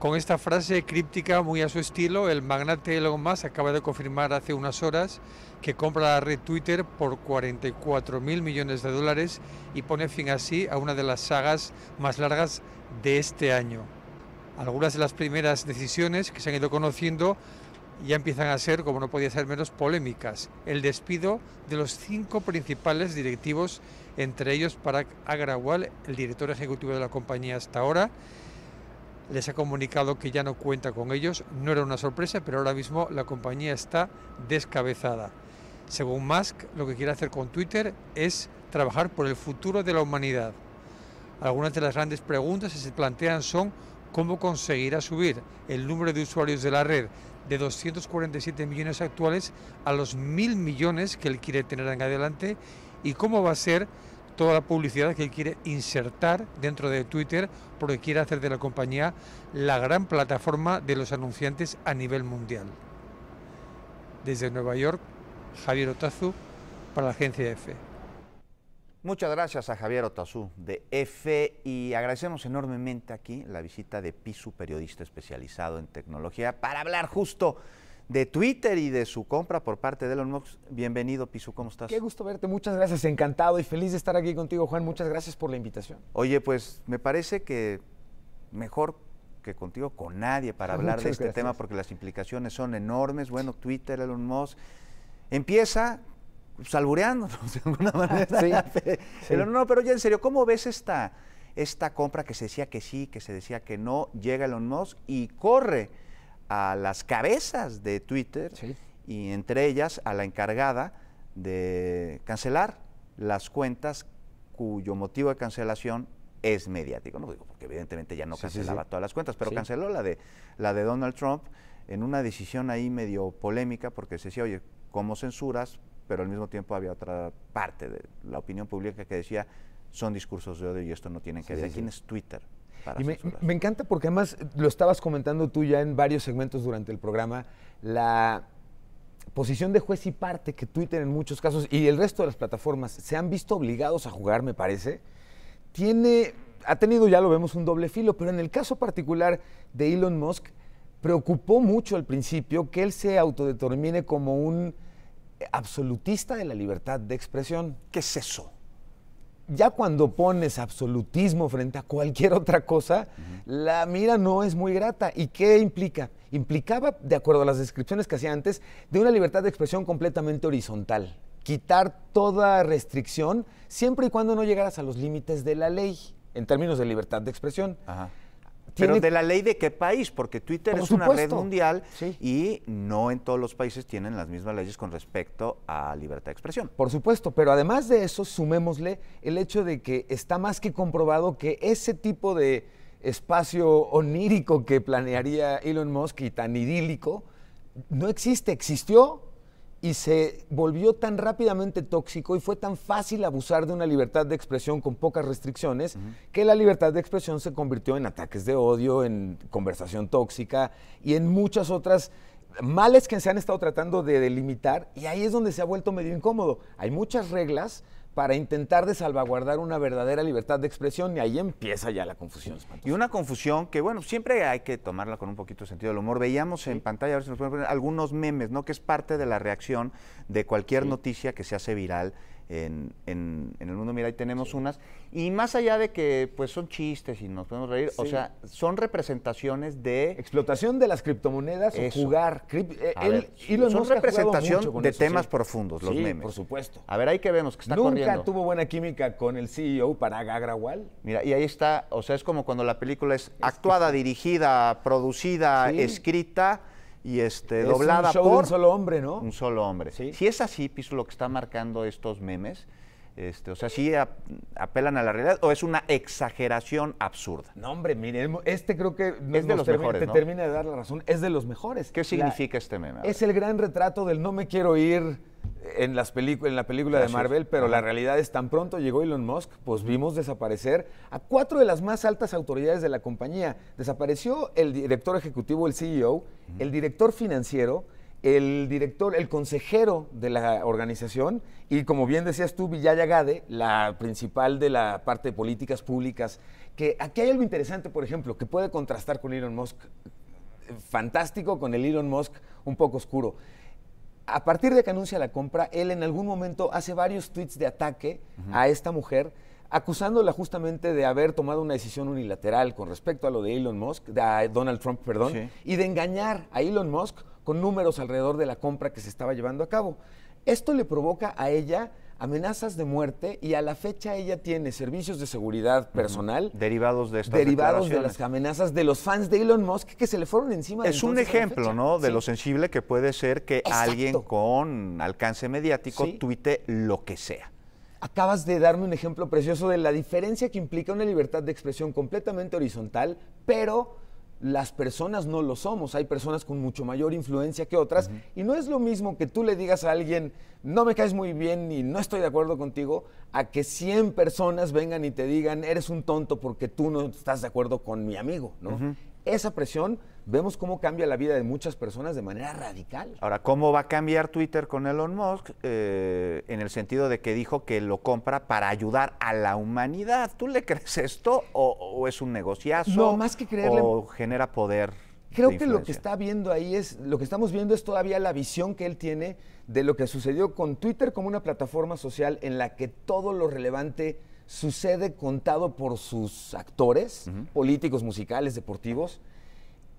Con esta frase críptica muy a su estilo, el magnate Elon Musk acaba de confirmar hace unas horas que compra la red Twitter por 44 mil millones de dólares y pone fin así a una de las sagas más largas de este año. Algunas de las primeras decisiones que se han ido conociendo ya empiezan a ser, como no podía ser menos, polémicas. El despido de los cinco principales directivos, entre ellos Parag Agrawal, el director ejecutivo de la compañía hasta ahora, les ha comunicado que ya no cuenta con ellos. No era una sorpresa, pero ahora mismo la compañía está descabezada. Según Musk, lo que quiere hacer con Twitter es trabajar por el futuro de la humanidad. Algunas de las grandes preguntas que se plantean son cómo conseguirá subir el número de usuarios de la red de 247 millones actuales a los mil millones que él quiere tener en adelante y cómo va a ser toda la publicidad que quiere insertar dentro de Twitter porque quiere hacer de la compañía la gran plataforma de los anunciantes a nivel mundial. Desde Nueva York, Javier Otazu para la agencia EFE. Muchas gracias a Javier Otazú de EFE y agradecemos enormemente aquí la visita de Pisu, periodista especializado en tecnología, para hablar justo de Twitter y de su compra por parte de Elon Musk. Bienvenido, Pisu, ¿cómo estás? Qué gusto verte, muchas gracias, encantado y feliz de estar aquí contigo, Juan. Muchas gracias por la invitación. Oye, pues me parece que mejor que contigo, con nadie para hablar de este tema porque las implicaciones son enormes. Bueno, Twitter, Elon Musk, empieza salbureándonos pues, de alguna manera. sí. no, pero ya en serio, ¿cómo ves esta, esta compra que se decía que sí, que se decía que no, llega Elon Musk y corre a las cabezas de Twitter y entre ellas a la encargada de cancelar las cuentas cuyo motivo de cancelación es mediático. No digo porque evidentemente ya no cancelaba todas las cuentas, pero canceló la de, la de Donald Trump en una decisión ahí medio polémica porque se decía, oye, ¿cómo censuras? Pero al mismo tiempo había otra parte de la opinión pública que decía, son discursos de odio y esto no tiene que ver. ¿Quién es Twitter? y me, encanta porque además lo estabas comentando tú ya en varios segmentos durante el programa, la posición de juez y parte que Twitter en muchos casos y el resto de las plataformas se han visto obligados a jugar, me parece, tiene, ha tenido, ya lo vemos, un doble filo, pero en el caso particular de Elon Musk, preocupó mucho al principio que él se autodetermine como un absolutista de la libertad de expresión. ¿Qué es eso? ya cuando pones absolutismo frente a cualquier otra cosa, la mira no es muy grata. ¿Y qué implica? Implicaba, de acuerdo a las descripciones que hacía antes, de una libertad de expresión completamente horizontal. Quitar toda restricción siempre y cuando no llegaras a los límites de la ley en términos de libertad de expresión. Ajá. Pero de la ley de qué país, porque Twitter es una red mundial y no en todos los países tienen las mismas leyes con respecto a libertad de expresión. Por supuesto, pero además de eso, sumémosle el hecho de que está más que comprobado que ese tipo de espacio onírico que planearía Elon Musk y tan idílico no existe, existió y se volvió tan rápidamente tóxico y fue tan fácil abusar de una libertad de expresión con pocas restricciones que la libertad de expresión se convirtió en ataques de odio, en conversación tóxica y en muchas otras males que se han estado tratando de delimitar y ahí es donde se ha vuelto medio incómodo. Hay muchas reglas, para intentar de salvaguardar una verdadera libertad de expresión y ahí empieza ya la confusión. Y una confusión que, bueno, siempre hay que tomarla con un poquito de sentido del humor. Veíamos en pantalla, a ver si nos poner, algunos memes, ¿no? Que es parte de la reacción de cualquier noticia que se hace viral en, el mundo. Mira, ahí tenemos unas. Y más allá de que pues son chistes y nos podemos reír, o sea, son representaciones de... Explotación de las criptomonedas o jugar. Eh, son representación de temas profundos, los memes. por supuesto. A ver, ahí que vemos que está Nunca tuvo buena química con el CEO para Gagrawal Mira, y ahí está, o sea, es como cuando la película es, actuada, dirigida, producida, escrita y este, es doblada un por de un solo hombre, ¿no? Un solo hombre. ¿Sí? Si es así, Piso, lo que está marcando estos memes, este, o sea, si apelan a la realidad o es una exageración absurda. No, hombre, mire, este creo que es de los mejores, te termina de dar la razón, es de los mejores. ¿Qué significa este meme? Es el gran retrato del no me quiero ir en, las en la película de Marvel, pero la realidad es tan pronto llegó Elon Musk, pues vimos desaparecer a cuatro de las más altas autoridades de la compañía. Desapareció el director ejecutivo, el CEO, el director financiero, el director, el consejero de la organización y como bien decías tú, Villaya Gade, la principal de la parte de políticas públicas, que aquí hay algo interesante, por ejemplo, que puede contrastar con Elon Musk fantástico, con el Elon Musk un poco oscuro a partir de que anuncia la compra, él en algún momento hace varios tweets de ataque a esta mujer, acusándola justamente de haber tomado una decisión unilateral con respecto a lo de Elon Musk, de Donald Trump, perdón, y de engañar a Elon Musk con números alrededor de la compra que se estaba llevando a cabo. Esto le provoca a ella amenazas de muerte y a la fecha ella tiene servicios de seguridad personal. Derivados de estas Derivados de las amenazas de los fans de Elon Musk que se le fueron encima. De es un ejemplo, ¿no? De lo sensible que puede ser que alguien con alcance mediático tuite lo que sea. Acabas de darme un ejemplo precioso de la diferencia que implica una libertad de expresión completamente horizontal, pero las personas no lo somos. Hay personas con mucho mayor influencia que otras. Y no es lo mismo que tú le digas a alguien, no me caes muy bien y no estoy de acuerdo contigo, a que 100 personas vengan y te digan, eres un tonto porque tú no estás de acuerdo con mi amigo. Esa presión vemos cómo cambia la vida de muchas personas de manera radical. Ahora, ¿cómo va a cambiar Twitter con Elon Musk? Eh, en el sentido de que dijo que lo compra para ayudar a la humanidad. ¿Tú le crees esto o, es un negociazo? No, más que creerle. O genera poder. Creo que lo que está viendo ahí es, lo que estamos viendo es todavía la visión que él tiene de lo que sucedió con Twitter como una plataforma social en la que todo lo relevante sucede contado por sus actores, políticos, musicales, deportivos,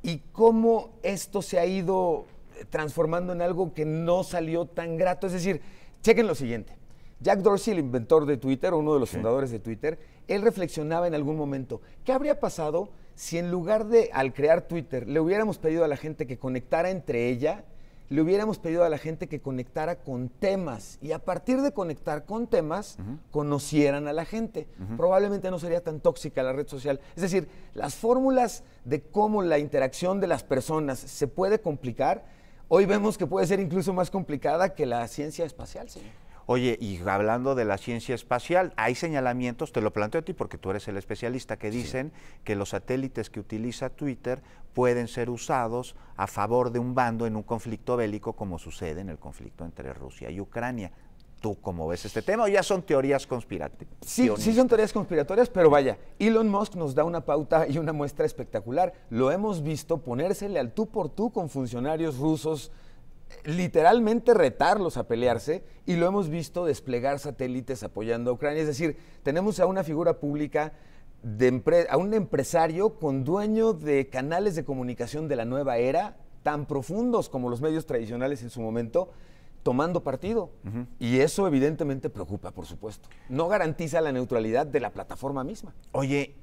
y cómo esto se ha ido eh, transformando en algo que no salió tan grato. Es decir, chequen lo siguiente. Jack Dorsey, el inventor de Twitter, o uno de los fundadores de Twitter, él reflexionaba en algún momento, ¿qué habría pasado si en lugar de, al crear Twitter, le hubiéramos pedido a la gente que conectara entre ella le hubiéramos pedido a la gente que conectara con temas y a partir de conectar con temas conocieran a la gente. Probablemente no sería tan tóxica la red social. Es decir, las fórmulas de cómo la interacción de las personas se puede complicar, hoy vemos que puede ser incluso más complicada que la ciencia espacial, señor. Oye, y hablando de la ciencia espacial, hay señalamientos, te lo planteo a ti porque tú eres el especialista, que dicen que los satélites que utiliza Twitter pueden ser usados a favor de un bando en un conflicto bélico como sucede en el conflicto entre Rusia y Ucrania. ¿Tú cómo ves este tema o ya son teorías conspiratorias? Sí, sí son teorías conspiratorias, pero vaya, Elon Musk nos da una pauta y una muestra espectacular. Lo hemos visto ponérsele al tú por tú con funcionarios rusos literalmente retarlos a pelearse y lo hemos visto desplegar satélites apoyando a Ucrania. Es decir, tenemos a una figura pública, de a un empresario con dueño de canales de comunicación de la nueva era, tan profundos como los medios tradicionales en su momento, tomando partido. Y eso evidentemente preocupa, por supuesto. No garantiza la neutralidad de la plataforma misma. Oye,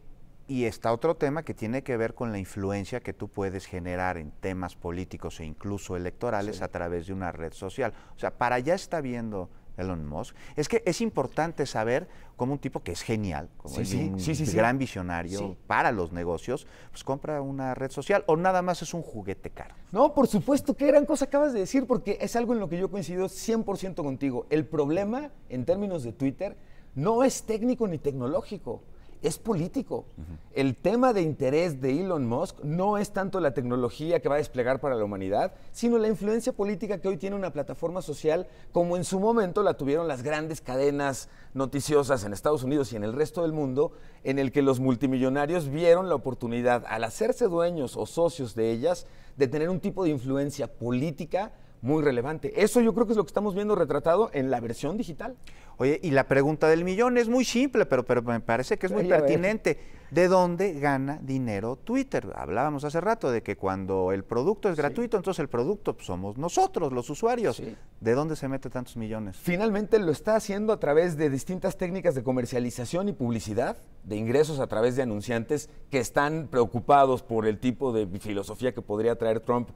y está otro tema que tiene que ver con la influencia que tú puedes generar en temas políticos e incluso electorales a través de una red social. O sea, para allá está viendo Elon Musk. Es que es importante saber cómo un tipo que es genial, como es un gran visionario para los negocios, pues compra una red social o nada más es un juguete caro. No, por supuesto, qué gran cosa acabas de decir, porque es algo en lo que yo coincido 100% contigo. El problema en términos de Twitter no es técnico ni tecnológico es político. El tema de interés de Elon Musk no es tanto la tecnología que va a desplegar para la humanidad, sino la influencia política que hoy tiene una plataforma social como en su momento la tuvieron las grandes cadenas noticiosas en Estados Unidos y en el resto del mundo, en el que los multimillonarios vieron la oportunidad al hacerse dueños o socios de ellas de tener un tipo de influencia política muy relevante. Eso yo creo que es lo que estamos viendo retratado en la versión digital. Oye, y la pregunta del millón es muy simple, pero, pero me parece que es muy pertinente. ¿De dónde gana dinero Twitter? Hablábamos hace rato de que cuando el producto es gratuito, entonces el producto pues, somos nosotros, los usuarios. ¿De dónde se mete tantos millones? Finalmente lo está haciendo a través de distintas técnicas de comercialización y publicidad, de ingresos a través de anunciantes que están preocupados por el tipo de filosofía que podría traer Trump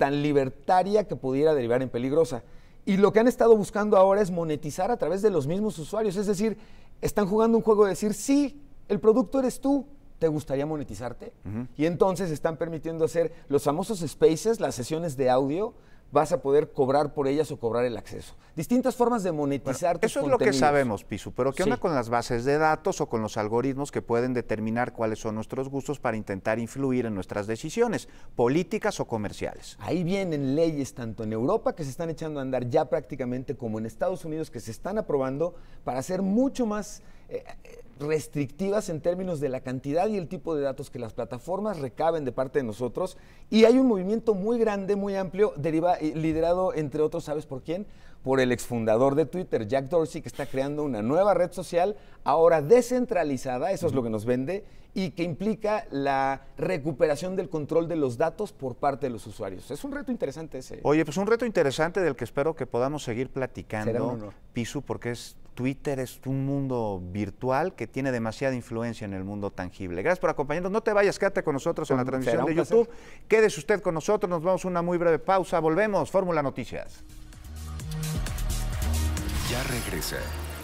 tan libertaria que pudiera derivar en peligrosa. Y lo que han estado buscando ahora es monetizar a través de los mismos usuarios, es decir, están jugando un juego de decir, sí, el producto eres tú, ¿te gustaría monetizarte? Y entonces están permitiendo hacer los famosos spaces, las sesiones de audio, vas a poder cobrar por ellas o cobrar el acceso. Distintas formas de monetizar bueno, tus Eso es lo que sabemos, Pisu, pero ¿qué onda con las bases de datos o con los algoritmos que pueden determinar cuáles son nuestros gustos para intentar influir en nuestras decisiones, políticas o comerciales? Ahí vienen leyes tanto en Europa que se están echando a andar ya prácticamente como en Estados Unidos que se están aprobando para hacer mucho más... Eh, eh, restrictivas en términos de la cantidad y el tipo de datos que las plataformas recaben de parte de nosotros. Y hay un movimiento muy grande, muy amplio, eh, liderado, entre otros, ¿sabes por quién? Por el exfundador de Twitter, Jack Dorsey, que está creando una nueva red social, ahora descentralizada, eso es lo que nos vende, y que implica la recuperación del control de los datos por parte de los usuarios. Es un reto interesante ese. Oye, pues un reto interesante del que espero que podamos seguir platicando, Pisu, porque es Twitter es un mundo virtual que tiene demasiada influencia en el mundo tangible. Gracias por acompañarnos. No te vayas, quédate con nosotros en la transmisión de YouTube. Quédese usted con nosotros. Nos vamos a una muy breve pausa. Volvemos. Fórmula Noticias. Ya regresa.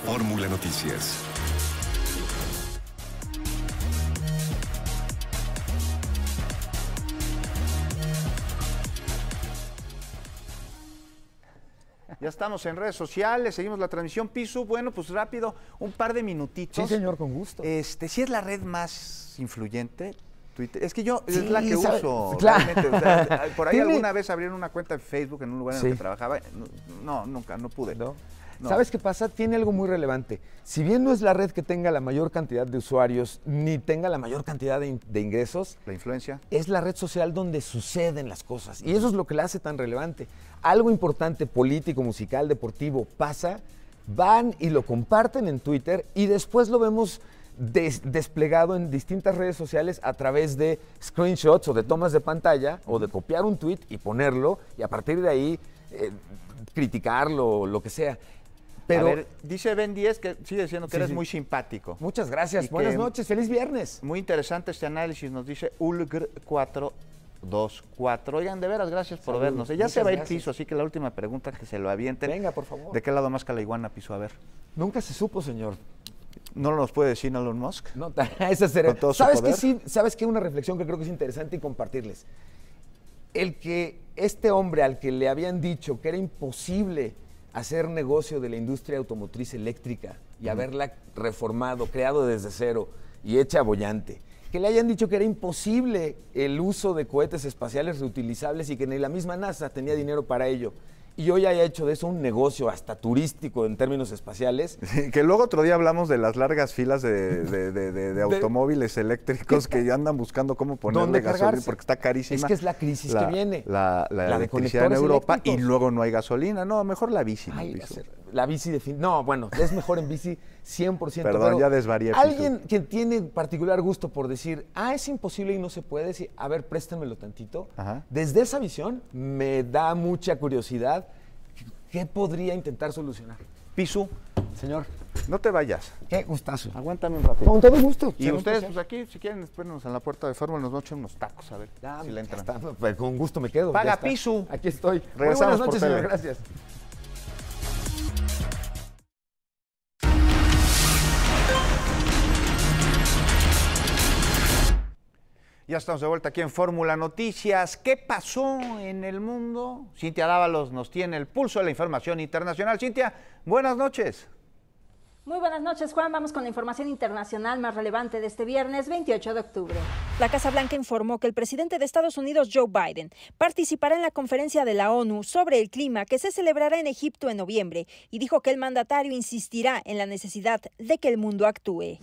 Fórmula Noticias. Ya estamos en redes sociales, seguimos la transmisión. Piso, bueno, pues rápido, un par de minutitos. Sí, señor, con gusto. Este, si ¿sí es la red más influyente, Twitter. Es que yo es la que uso. por ahí alguna vez abrieron una cuenta en Facebook en un lugar en el que trabajaba. No, nunca, no pude. ¿No? ¿Sabes qué pasa? Tiene algo muy relevante. Si bien no es la red que tenga la mayor cantidad de usuarios ni tenga la mayor cantidad de, ingresos, la influencia es la red social donde suceden las cosas y eso es lo que la hace tan relevante. Algo importante político, musical, deportivo pasa, van y lo comparten en Twitter y después lo vemos desplegado en distintas redes sociales a través de screenshots o de tomas de pantalla o de copiar un tweet y ponerlo y a partir de ahí eh, criticarlo o lo que sea dice Ben 10 que sigue diciendo que eres muy simpático. Muchas gracias. Buenas noches. Feliz viernes. Muy interesante este análisis. Nos dice Ulgr 424. Oigan, de veras, gracias por vernos. ¿eh? Ya se va el piso, así que la última pregunta que se lo avienten. Venga, por favor. ¿De qué lado más Calaiguana piso? A ver. Nunca se supo, señor. ¿No lo nos puede decir Elon Musk? No, esa será. ¿Sabes qué sí? ¿Sabes que Una reflexión que creo que es interesante y compartirles. El que este hombre al que le habían dicho que era imposible hacer negocio de la industria automotriz eléctrica y haberla reformado, creado desde cero y hecha bollante. Que le hayan dicho que era imposible el uso de cohetes espaciales reutilizables y que ni la misma NASA tenía dinero para ello y hoy haya hecho de eso un negocio hasta turístico en términos espaciales. que luego otro día hablamos de las largas filas de, automóviles eléctricos que ya andan buscando cómo ponerle gasolina porque está carísima. Es que es la crisis que viene. La, la, electricidad en Europa y luego no hay gasolina. No, mejor la bici. no, la bici de fin... No, bueno, es mejor en bici 100%. Perdón, ya desvarié. Alguien quien tiene particular gusto por decir, ah, es imposible y no se puede, decir, a ver, préstemelo tantito. Desde esa visión me da mucha curiosidad qué podría intentar solucionar. Pisu, señor. No te vayas. Qué gustazo. Aguántame un ratito. Con todo gusto. Y ustedes, pues aquí, si quieren, espérenos en la puerta de Fórmula, nos vamos unos tacos, a ver si le entran. Pues, con gusto me quedo. Paga piso. Aquí estoy. Regresamos Muy buenas noches, señor. Gracias. Ya estamos de vuelta aquí en Fórmula Noticias. ¿Qué pasó en el mundo? Cintia Dávalos nos tiene el pulso de la información internacional. Cintia, buenas noches. Muy buenas noches, Juan. Vamos con la información internacional más relevante de este viernes 28 de octubre. La Casa Blanca informó que el presidente de Estados Unidos, Joe Biden, participará en la conferencia de la ONU sobre el clima que se celebrará en Egipto en noviembre y dijo que el mandatario insistirá en la necesidad de que el mundo actúe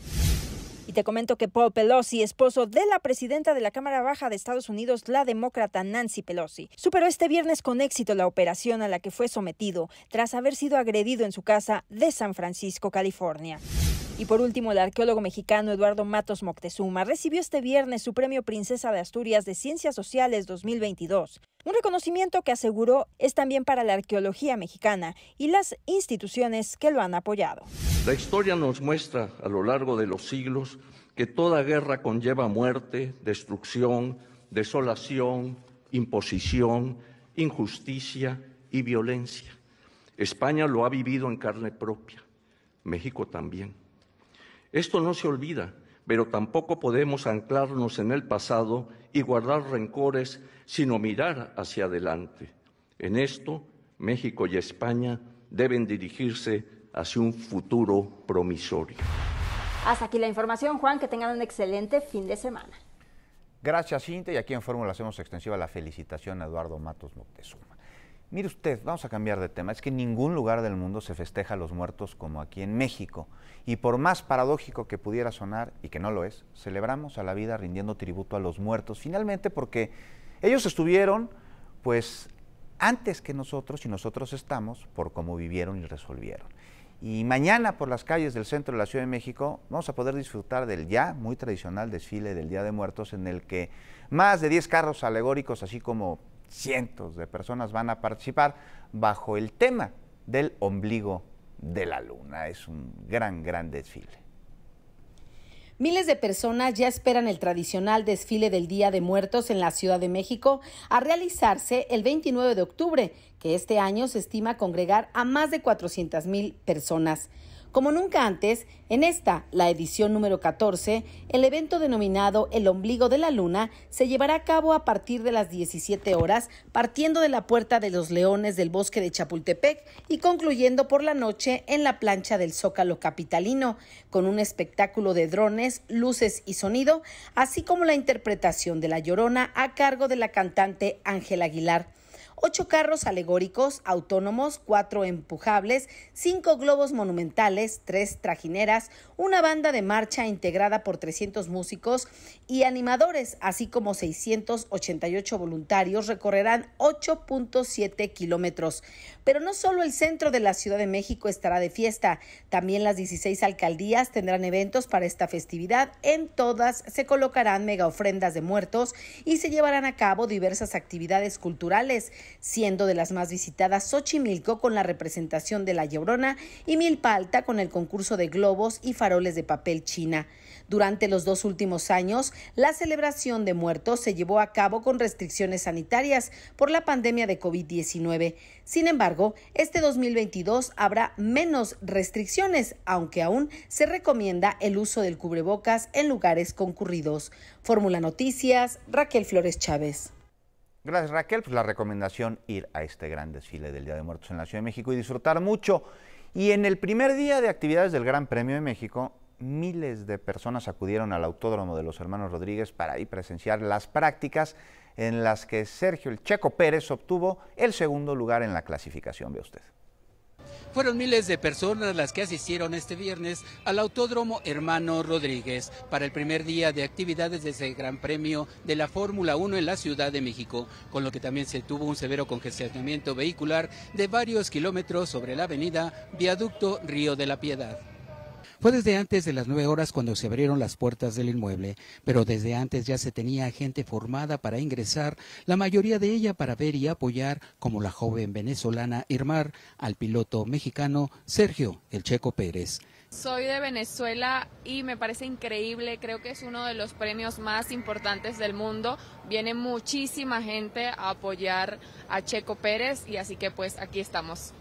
te comento que Paul Pelosi, esposo de la presidenta de la Cámara Baja de Estados Unidos, la demócrata Nancy Pelosi, superó este viernes con éxito la operación a la que fue sometido tras haber sido agredido en su casa de San Francisco, California. Y por último, el arqueólogo mexicano Eduardo Matos Moctezuma recibió este viernes su premio Princesa de Asturias de Ciencias Sociales 2022, un reconocimiento que aseguró es también para la arqueología mexicana y las instituciones que lo han apoyado. La historia nos muestra a lo largo de los siglos que toda guerra conlleva muerte, destrucción, desolación, imposición, injusticia y violencia. España lo ha vivido en carne propia, México también. Esto no se olvida, pero tampoco podemos anclarnos en el pasado y guardar rencores, sino mirar hacia adelante. En esto, México y España deben dirigirse hacia un futuro promisorio. Hasta aquí la información, Juan, que tengan un excelente fin de semana. Gracias, Cintia, y aquí en Fórmula hacemos extensiva la felicitación a Eduardo Matos Moctezuma. Mire usted, vamos a cambiar de tema. Es que en ningún lugar del mundo se festeja a los muertos como aquí en México. Y por más paradójico que pudiera sonar, y que no lo es, celebramos a la vida rindiendo tributo a los muertos. Finalmente, porque ellos estuvieron, pues, antes que nosotros y nosotros estamos por cómo vivieron y resolvieron. Y mañana por las calles del centro de la Ciudad de México vamos a poder disfrutar del ya muy tradicional desfile del Día de Muertos en el que más de 10 carros alegóricos, así como cientos de personas van a participar bajo el tema del ombligo de la luna. Es un gran, gran desfile. Miles de personas ya esperan el tradicional desfile del Día de Muertos en la Ciudad de México a realizarse el 29 de octubre, que este año se estima congregar a más de 400 mil personas. Como nunca antes, en esta, la edición número 14, el evento denominado El Ombligo de la Luna se llevará a cabo a partir de las 17 horas, partiendo de la Puerta de los Leones del Bosque de Chapultepec y concluyendo por la noche en la plancha del Zócalo Capitalino, con un espectáculo de drones, luces y sonido, así como la interpretación de La Llorona a cargo de la cantante Ángela Aguilar ocho carros alegóricos autónomos, cuatro empujables, cinco globos monumentales, tres trajineras, una banda de marcha integrada por 300 músicos y animadores, así como 688 voluntarios, recorrerán 8.7 kilómetros. Pero no solo el centro de la Ciudad de México estará de fiesta, también las 16 alcaldías tendrán eventos para esta festividad. En todas se colocarán mega ofrendas de muertos y se llevarán a cabo diversas actividades culturales, siendo de las más visitadas Xochimilco con la representación de La Llorona y Milpalta con el concurso de globos y faroles de papel china. Durante los dos últimos años, la celebración de muertos se llevó a cabo con restricciones sanitarias por la pandemia de COVID-19. Sin embargo, este 2022 habrá menos restricciones, aunque aún se recomienda el uso del cubrebocas en lugares concurridos. Fórmula Noticias, Raquel Flores Chávez. Gracias Raquel, pues la recomendación ir a este gran desfile del Día de Muertos en la Ciudad de México y disfrutar mucho. Y en el primer día de actividades del Gran Premio de México, miles de personas acudieron al Autódromo de los Hermanos Rodríguez para ahí presenciar las prácticas en las que Sergio El Checo Pérez obtuvo el segundo lugar en la clasificación, ve usted. Fueron miles de personas las que asistieron este viernes al Autódromo Hermano Rodríguez para el primer día de actividades de ese Gran Premio de la Fórmula 1 en la Ciudad de México, con lo que también se tuvo un severo congestionamiento vehicular de varios kilómetros sobre la avenida Viaducto Río de la Piedad. Fue desde antes de las nueve horas cuando se abrieron las puertas del inmueble, pero desde antes ya se tenía gente formada para ingresar, la mayoría de ella para ver y apoyar, como la joven venezolana Irmar, al piloto mexicano Sergio El Checo Pérez. Soy de Venezuela y me parece increíble, creo que es uno de los premios más importantes del mundo. Viene muchísima gente a apoyar a Checo Pérez y así que pues aquí estamos.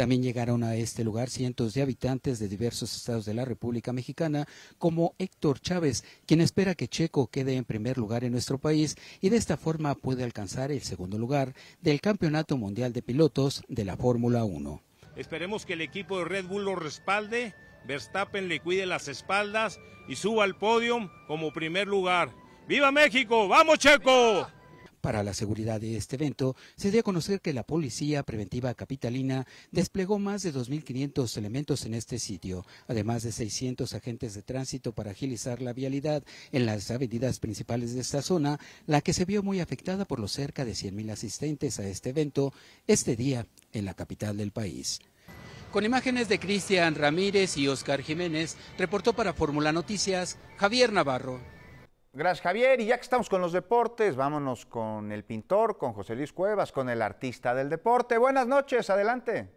También llegaron a este lugar cientos de habitantes de diversos estados de la República Mexicana, como Héctor Chávez, quien espera que Checo quede en primer lugar en nuestro país y de esta forma puede alcanzar el segundo lugar del Campeonato Mundial de Pilotos de la Fórmula 1. Esperemos que el equipo de Red Bull lo respalde, Verstappen le cuide las espaldas y suba al podio como primer lugar. ¡Viva México! ¡Vamos, Checo! Para la seguridad de este evento, se dio a conocer que la Policía Preventiva Capitalina desplegó más de 2.500 elementos en este sitio, además de 600 agentes de tránsito para agilizar la vialidad en las avenidas principales de esta zona, la que se vio muy afectada por los cerca de 100.000 asistentes a este evento este día en la capital del país. Con imágenes de Cristian Ramírez y Oscar Jiménez, reportó para Fórmula Noticias Javier Navarro. Gracias, Javier. Y ya que estamos con los deportes, vámonos con el pintor, con José Luis Cuevas, con el artista del deporte. Buenas noches, adelante.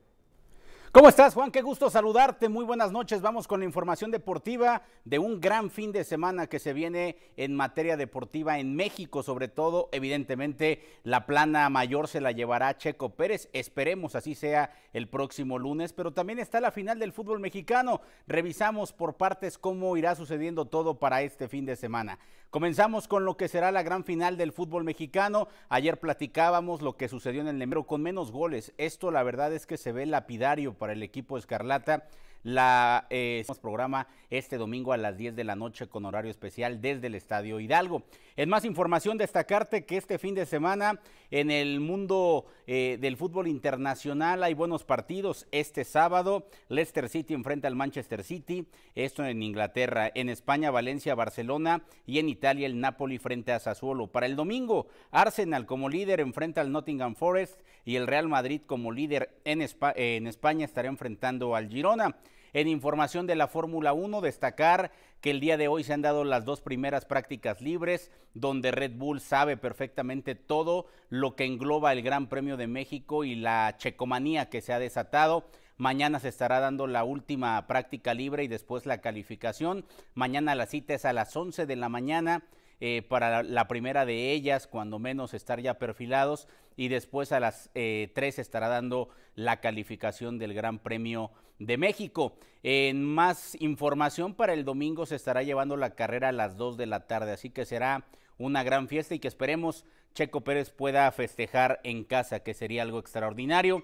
¿Cómo estás, Juan? Qué gusto saludarte. Muy buenas noches. Vamos con la información deportiva de un gran fin de semana que se viene en materia deportiva en México, sobre todo, evidentemente, la plana mayor se la llevará Checo Pérez. Esperemos así sea el próximo lunes, pero también está la final del fútbol mexicano. Revisamos por partes cómo irá sucediendo todo para este fin de semana. Comenzamos con lo que será la gran final del fútbol mexicano. Ayer platicábamos lo que sucedió en el Nemero con menos goles. Esto la verdad es que se ve lapidario para el equipo Escarlata la eh, programa este domingo a las 10 de la noche con horario especial desde el Estadio Hidalgo. En más información, destacarte que este fin de semana en el mundo eh, del fútbol internacional hay buenos partidos. Este sábado, Leicester City enfrenta al Manchester City, esto en Inglaterra, en España, Valencia, Barcelona y en Italia el Napoli frente a Sassuolo. Para el domingo, Arsenal como líder enfrenta al Nottingham Forest y el Real Madrid como líder en España estará enfrentando al Girona. En información de la Fórmula 1, destacar que el día de hoy se han dado las dos primeras prácticas libres, donde Red Bull sabe perfectamente todo lo que engloba el Gran Premio de México y la checomanía que se ha desatado. Mañana se estará dando la última práctica libre y después la calificación. Mañana la cita es a las 11 de la mañana. Eh, para la primera de ellas, cuando menos estar ya perfilados, y después a las eh, 3 estará dando la calificación del Gran Premio de México. En más información para el domingo se estará llevando la carrera a las 2 de la tarde, así que será una gran fiesta y que esperemos Checo Pérez pueda festejar en casa, que sería algo extraordinario.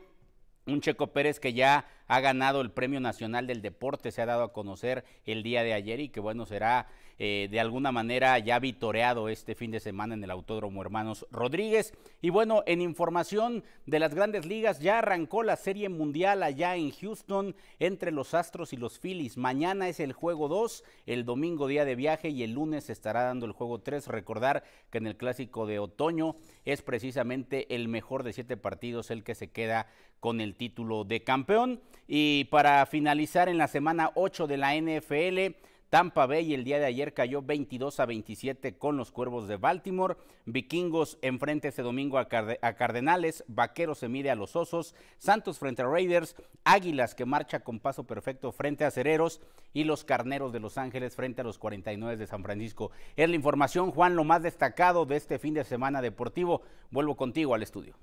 Un Checo Pérez que ya ha ganado el Premio Nacional del Deporte, se ha dado a conocer el día de ayer y que bueno, será eh, de alguna manera ya vitoreado este fin de semana en el Autódromo Hermanos Rodríguez. Y bueno, en información de las grandes ligas, ya arrancó la Serie Mundial allá en Houston entre los Astros y los Phillies. Mañana es el juego 2, el domingo día de viaje y el lunes estará dando el juego 3. Recordar que en el clásico de otoño es precisamente el mejor de siete partidos el que se queda con el título de campeón. Y para finalizar en la semana 8 de la NFL, Tampa Bay el día de ayer cayó 22 a 27 con los Cuervos de Baltimore. Vikingos enfrente este domingo a, Cardenales. Vaqueros se mide a los Osos. Santos frente a Raiders. Águilas que marcha con paso perfecto frente a Cereros. Y los Carneros de Los Ángeles frente a los 49 de San Francisco. Es la información, Juan, lo más destacado de este fin de semana deportivo. Vuelvo contigo al estudio.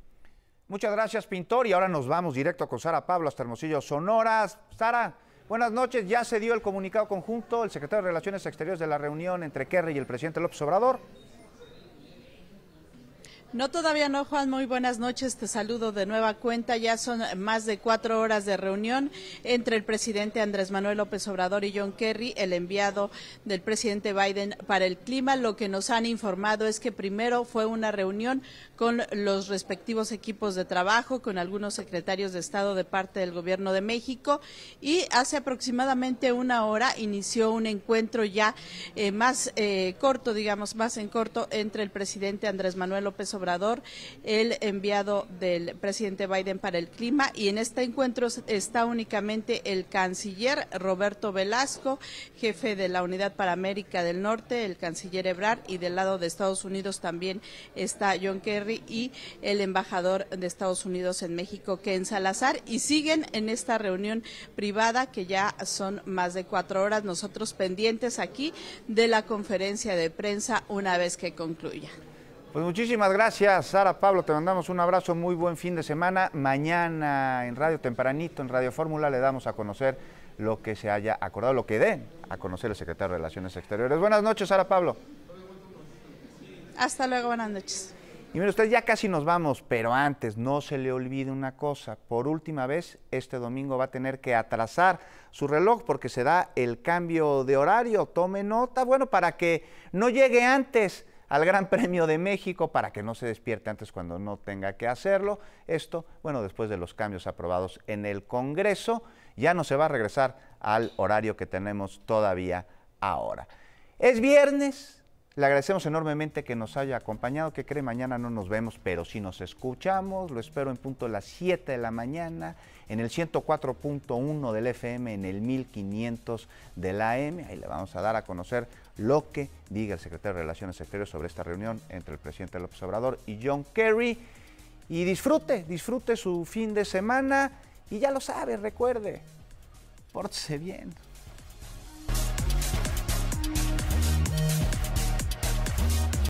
Muchas gracias, Pintor. Y ahora nos vamos directo con Sara Pablo hasta Hermosillo, Sonoras. Sara, buenas noches. Ya se dio el comunicado conjunto, el secretario de Relaciones Exteriores de la reunión entre Kerry y el presidente López Obrador. No, todavía no, Juan. Muy buenas noches. Te saludo de nueva cuenta. Ya son más de cuatro horas de reunión entre el presidente Andrés Manuel López Obrador y John Kerry, el enviado del presidente Biden para el clima. Lo que nos han informado es que primero fue una reunión con los respectivos equipos de trabajo, con algunos secretarios de Estado de parte del Gobierno de México y hace aproximadamente una hora inició un encuentro ya eh, más eh, corto, digamos, más en corto entre el presidente Andrés Manuel López Obrador, el enviado del presidente Biden para el clima y en este encuentro está únicamente el canciller Roberto Velasco, jefe de la Unidad para América del Norte, el canciller Ebrard y del lado de Estados Unidos también está John Kerr y el embajador de Estados Unidos en México, Ken Salazar, y siguen en esta reunión privada que ya son más de cuatro horas. Nosotros pendientes aquí de la conferencia de prensa una vez que concluya. Pues muchísimas gracias, Sara Pablo. Te mandamos un abrazo, muy buen fin de semana. Mañana en Radio Tempranito, en Radio Fórmula, le damos a conocer lo que se haya acordado, lo que den a conocer el secretario de Relaciones Exteriores. Buenas noches, Sara Pablo. Hasta luego, buenas noches. Y mire usted, ya casi nos vamos, pero antes no se le olvide una cosa. Por última vez, este domingo va a tener que atrasar su reloj porque se da el cambio de horario. Tome nota, bueno, para que no llegue antes al Gran Premio de México, para que no se despierte antes cuando no tenga que hacerlo. Esto, bueno, después de los cambios aprobados en el Congreso, ya no se va a regresar al horario que tenemos todavía ahora. Es viernes, le agradecemos enormemente que nos haya acompañado, que cree mañana no nos vemos, pero sí nos escuchamos. Lo espero en punto a las 7 de la mañana, en el 104.1 del FM, en el 1500 de la AM. Ahí le vamos a dar a conocer lo que diga el secretario de Relaciones Exteriores sobre esta reunión entre el presidente López Obrador y John Kerry. Y disfrute, disfrute su fin de semana. Y ya lo sabe, recuerde, pórtese bien.